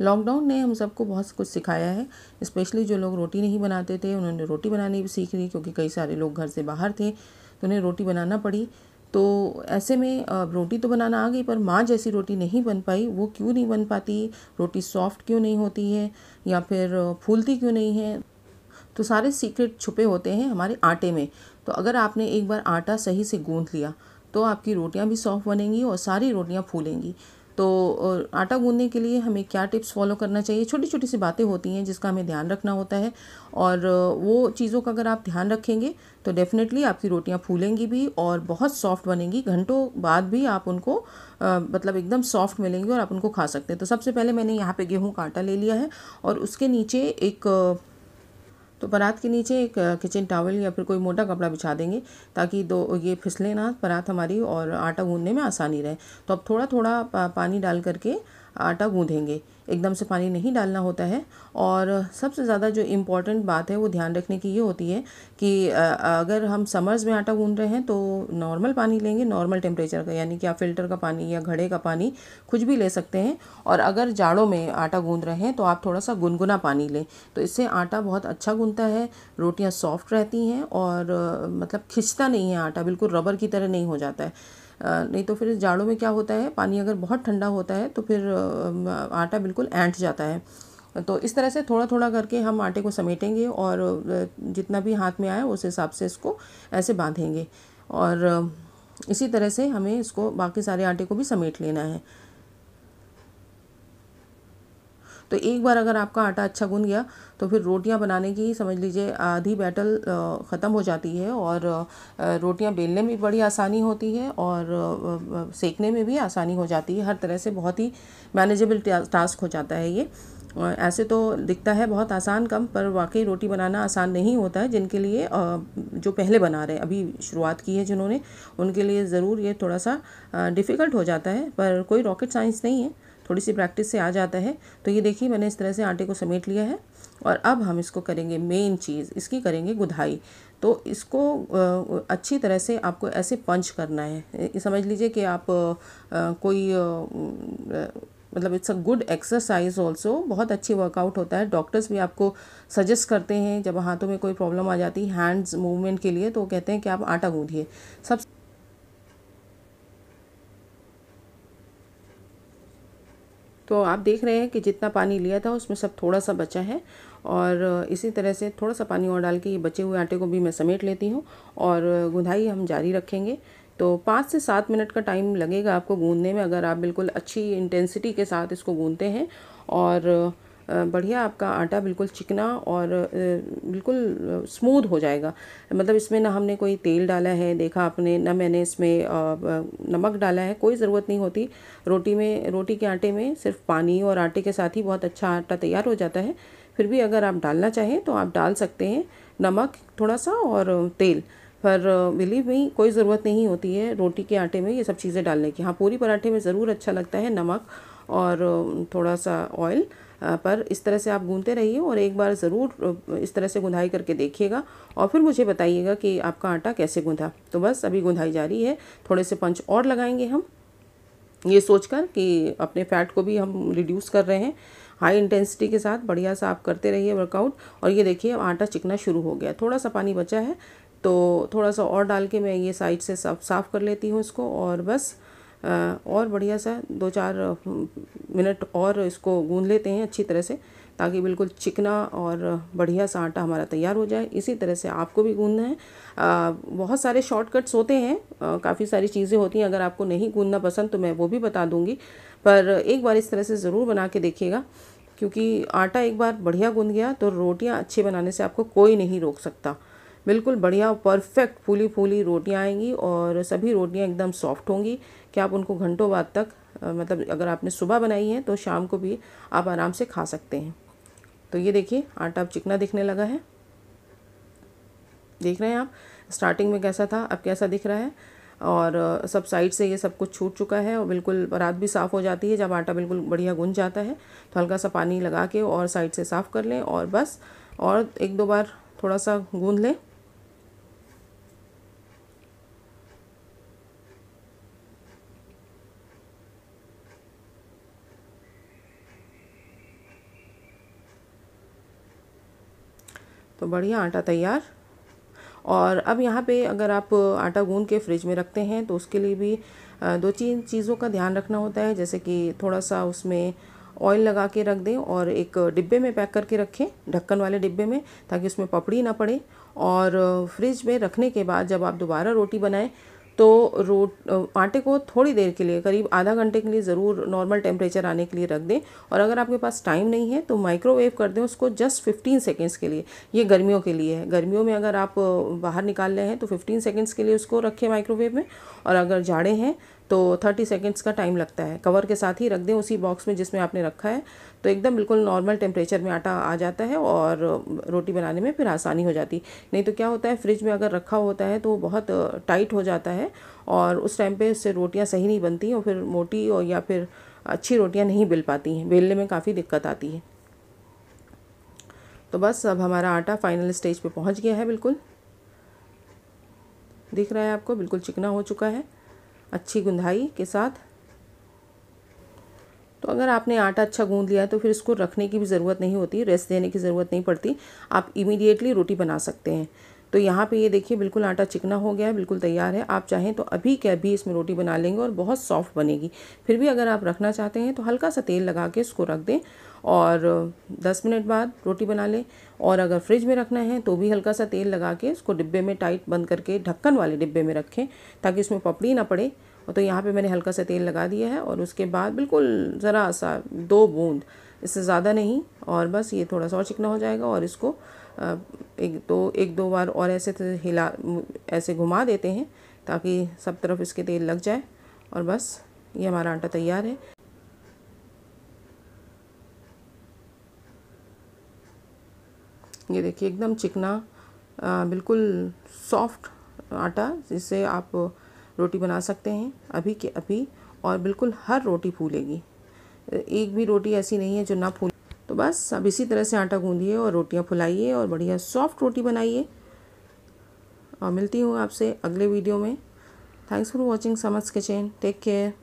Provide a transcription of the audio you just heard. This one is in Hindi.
लॉकडाउन ने हम सबको बहुत कुछ सिखाया है स्पेशली जो लोग रोटी नहीं बनाते थे उन्होंने रोटी बनानी भी सीख ली क्योंकि कई सारे लोग घर से बाहर थे तो उन्हें रोटी बनाना पड़ी तो ऐसे में रोटी तो बनाना आ गई पर माँ जैसी रोटी नहीं बन पाई वो क्यों नहीं बन पाती रोटी सॉफ्ट क्यों नहीं होती है या फिर फूलती क्यों नहीं है तो सारे सीक्रेट छुपे होते हैं हमारे आटे में तो अगर आपने एक बार आटा सही से गूंथ लिया तो आपकी रोटियां भी सॉफ्ट बनेंगी और सारी रोटियां फूलेंगी तो आटा गूंदने के लिए हमें क्या टिप्स फॉलो करना चाहिए छोटी छोटी सी बातें होती हैं जिसका हमें ध्यान रखना होता है और वो चीज़ों का अगर आप ध्यान रखेंगे तो डेफ़िनेटली आपकी रोटियां फूलेंगी भी और बहुत सॉफ्ट बनेंगी घंटों बाद भी आप उनको आ, मतलब एकदम सॉफ्ट मिलेंगी और आप उनको खा सकते हैं तो सबसे पहले मैंने यहाँ पर गेहूँ का आटा ले लिया है और उसके नीचे एक तो परात के नीचे एक किचन टावल या फिर कोई मोटा कपड़ा बिछा देंगे ताकि दो ये फिसले ना परात हमारी और आटा गूंदने में आसानी रहे तो अब थोड़ा थोड़ा पानी डाल करके आटा गूँधेंगे एकदम से पानी नहीं डालना होता है और सबसे ज़्यादा जो इम्पॉर्टेंट बात है वो ध्यान रखने की ये होती है कि अगर हम समर्स में आटा गूँध रहे हैं तो नॉर्मल पानी लेंगे नॉर्मल टेम्परेचर का यानी कि आप फिल्टर का पानी या घड़े का पानी कुछ भी ले सकते हैं और अगर जाड़ों में आटा गूँध रहे हैं तो आप थोड़ा सा गुनगुना पानी लें तो इससे आटा बहुत अच्छा गूँधता है रोटियाँ सॉफ्ट रहती हैं और मतलब खिंचता नहीं है आटा बिल्कुल रबर की तरह नहीं हो जाता है नहीं तो फिर जाड़ों में क्या होता है पानी अगर बहुत ठंडा होता है तो फिर आटा बिल्कुल ऐंठ जाता है तो इस तरह से थोड़ा थोड़ा करके हम आटे को समेटेंगे और जितना भी हाथ में आए उस हिसाब से इसको ऐसे बांधेंगे और इसी तरह से हमें इसको बाकी सारे आटे को भी समेट लेना है तो एक बार अगर आपका आटा अच्छा गुन गया तो फिर रोटियां बनाने की समझ लीजिए आधी बैटल ख़त्म हो जाती है और रोटियां बेलने में बड़ी आसानी होती है और सेकने में भी आसानी हो जाती है हर तरह से बहुत ही मैनेजेबल टास्क हो जाता है ये ऐसे तो दिखता है बहुत आसान कम पर वाकई रोटी बनाना आसान नहीं होता है जिनके लिए जो पहले बना रहे अभी शुरुआत की है जिन्होंने उनके लिए ज़रूर ये थोड़ा सा डिफ़िकल्ट हो जाता है पर कोई रॉकेट साइंस नहीं है थोड़ी सी प्रैक्टिस से आ जाता है तो ये देखिए मैंने इस तरह से आटे को समेट लिया है और अब हम इसको करेंगे मेन चीज़ इसकी करेंगे गुधाई तो इसको अच्छी तरह से आपको ऐसे पंच करना है समझ लीजिए कि आप कोई मतलब it's a good exercise also बहुत अच्छी वर्कआउट होता है डॉक्टर्स भी आपको सजेस्ट करते हैं जब हाथों में कोई प्रॉब्लम आ जाती है हैंड्स मूवमेंट के लिए तो कहते हैं कि आप आटा गूंधिए सबसे तो आप देख रहे हैं कि जितना पानी लिया था उसमें सब थोड़ा सा बचा है और इसी तरह से थोड़ा सा पानी और डाल के ये बचे हुए आटे को भी मैं समेट लेती हूँ और गुंधाई हम जारी रखेंगे तो पाँच से सात मिनट का टाइम लगेगा आपको गूँधने में अगर आप बिल्कुल अच्छी इंटेंसिटी के साथ इसको गूँधते हैं और बढ़िया आपका आटा बिल्कुल चिकना और बिल्कुल स्मूथ हो जाएगा मतलब इसमें ना हमने कोई तेल डाला है देखा आपने ना मैंने इसमें नमक डाला है कोई ज़रूरत नहीं होती रोटी में रोटी के आटे में सिर्फ पानी और आटे के साथ ही बहुत अच्छा आटा तैयार हो जाता है फिर भी अगर आप डालना चाहें तो आप डाल सकते हैं नमक थोड़ा सा और तेल पर बिलीव में कोई ज़रूरत नहीं होती है रोटी के आटे में ये सब चीज़ें डालने की हाँ पूरी पराठे में ज़रूर अच्छा लगता है नमक और थोड़ा सा ऑयल पर इस तरह से आप गूंदते रहिए और एक बार ज़रूर इस तरह से गुंधाई करके देखिएगा और फिर मुझे बताइएगा कि आपका आटा कैसे गूंधा तो बस अभी गुंधाई जारी है थोड़े से पंच और लगाएंगे हम ये सोचकर कि अपने फैट को भी हम रिड्यूस कर रहे हैं हाई इंटेंसिटी के साथ बढ़िया सा आप करते रहिए वर्कआउट और ये देखिए आटा चिकना शुरू हो गया थोड़ा सा पानी बचा है तो थोड़ा सा और डाल के मैं ये साइड से साफ साफ कर लेती हूँ इसको और बस और बढ़िया सा दो चार मिनट और इसको गूंद लेते हैं अच्छी तरह से ताकि बिल्कुल चिकना और बढ़िया सा आटा हमारा तैयार हो जाए इसी तरह से आपको भी गूंदना है आ, बहुत सारे शॉर्टकट्स होते हैं काफ़ी सारी चीज़ें होती हैं अगर आपको नहीं गूंदना पसंद तो मैं वो भी बता दूंगी पर एक बार इस तरह से ज़रूर बना के देखिएगा क्योंकि आटा एक बार बढ़िया गूंद गया तो रोटियाँ अच्छे बनाने से आपको कोई नहीं रोक सकता बिल्कुल बढ़िया परफेक्ट फूली फूली रोटियाँ आएंगी और सभी रोटियाँ एकदम सॉफ्ट होंगी कि आप उनको घंटों बाद तक मतलब अगर आपने सुबह बनाई है तो शाम को भी आप आराम से खा सकते हैं तो ये देखिए आटा अब चिकना दिखने लगा है देख रहे हैं आप स्टार्टिंग में कैसा था अब कैसा दिख रहा है और सब साइड से ये सब कुछ छूट चुका है और बिल्कुल रात भी साफ़ हो जाती है जब आटा बिल्कुल बढ़िया गुंज जाता है तो हल्का सा पानी लगा के और साइड से साफ़ कर लें और बस और एक दो बार थोड़ा सा गूँध लें तो बढ़िया आटा तैयार और अब यहाँ पे अगर आप आटा गूंद के फ्रिज में रखते हैं तो उसके लिए भी दो तीन चीज़ों का ध्यान रखना होता है जैसे कि थोड़ा सा उसमें ऑयल लगा के रख दें और एक डिब्बे में पैक करके रखें ढक्कन वाले डिब्बे में ताकि उसमें पपड़ी ना पड़े और फ्रिज में रखने के बाद जब आप दोबारा रोटी बनाएं तो रोट आटे को थोड़ी देर के लिए करीब आधा घंटे के लिए ज़रूर नॉर्मल टेम्परेचर आने के लिए रख दें और अगर आपके पास टाइम नहीं है तो माइक्रोवेव कर दें उसको जस्ट फिफ्टीन सेकेंड्स के लिए ये गर्मियों के लिए है गर्मियों में अगर आप बाहर निकाल रहे हैं तो फिफ्टीन सेकेंड्स के लिए उसको रखें माइक्रोवेव में और अगर जाड़े हैं तो थर्टी सेकेंड्स का टाइम लगता है कवर के साथ ही रख दें उसी बॉक्स में जिसमें आपने रखा है तो एकदम बिल्कुल नॉर्मल टेम्परेचर में आटा आ जाता है और रोटी बनाने में फिर आसानी हो जाती नहीं तो क्या होता है फ्रिज में अगर रखा होता है तो वो बहुत टाइट हो जाता है और उस टाइम पे उससे रोटियां सही नहीं बनती और फिर मोटी और या फिर अच्छी रोटियां नहीं बिल पाती हैं बेलने में काफ़ी दिक्कत आती है तो बस अब हमारा आटा फाइनल स्टेज पे पहुंच गया है बिल्कुल दिख रहा है आपको बिल्कुल चिकना हो चुका है अच्छी गुंधाई के साथ तो अगर आपने आटा अच्छा गूंद लिया है तो फिर इसको रखने की भी ज़रूरत नहीं होती रेस्ट देने की ज़रूरत नहीं पड़ती आप इमीडिएटली रोटी बना सकते हैं तो यहाँ पे ये देखिए बिल्कुल आटा चिकना हो गया है बिल्कुल तैयार है आप चाहें तो अभी के अभी इसमें रोटी बना लेंगे और बहुत सॉफ्ट बनेगी फिर भी अगर आप रखना चाहते हैं तो हल्का सा तेल लगा के इसको रख दें और 10 मिनट बाद रोटी बना लें और अगर फ्रिज में रखना है तो भी हल्का सा तेल लगा के उसको डिब्बे में टाइट बंद करके ढक्कन वाले डिब्बे में रखें ताकि उसमें पपड़ी ना पड़े तो यहाँ पे मैंने हल्का सा तेल लगा दिया है और उसके बाद बिल्कुल ज़रा सा दो बूंद इससे ज़्यादा नहीं और बस ये थोड़ा सा और चिकना हो जाएगा और इसको एक दो एक दो बार और ऐसे तो हिला ऐसे घुमा देते हैं ताकि सब तरफ इसके तेल लग जाए और बस ये हमारा आटा तैयार है ये देखिए एकदम चिकना आ, बिल्कुल सॉफ्ट आटा जिससे आप रोटी बना सकते हैं अभी के अभी और बिल्कुल हर रोटी फूलेगी एक भी रोटी ऐसी नहीं है जो ना फूले तो बस अब इसी तरह से आटा गूंदिए और रोटियां फुलाइए और बढ़िया सॉफ्ट रोटी बनाइए और मिलती हूँ आपसे अगले वीडियो में thanks for watching Summer's Kitchen take care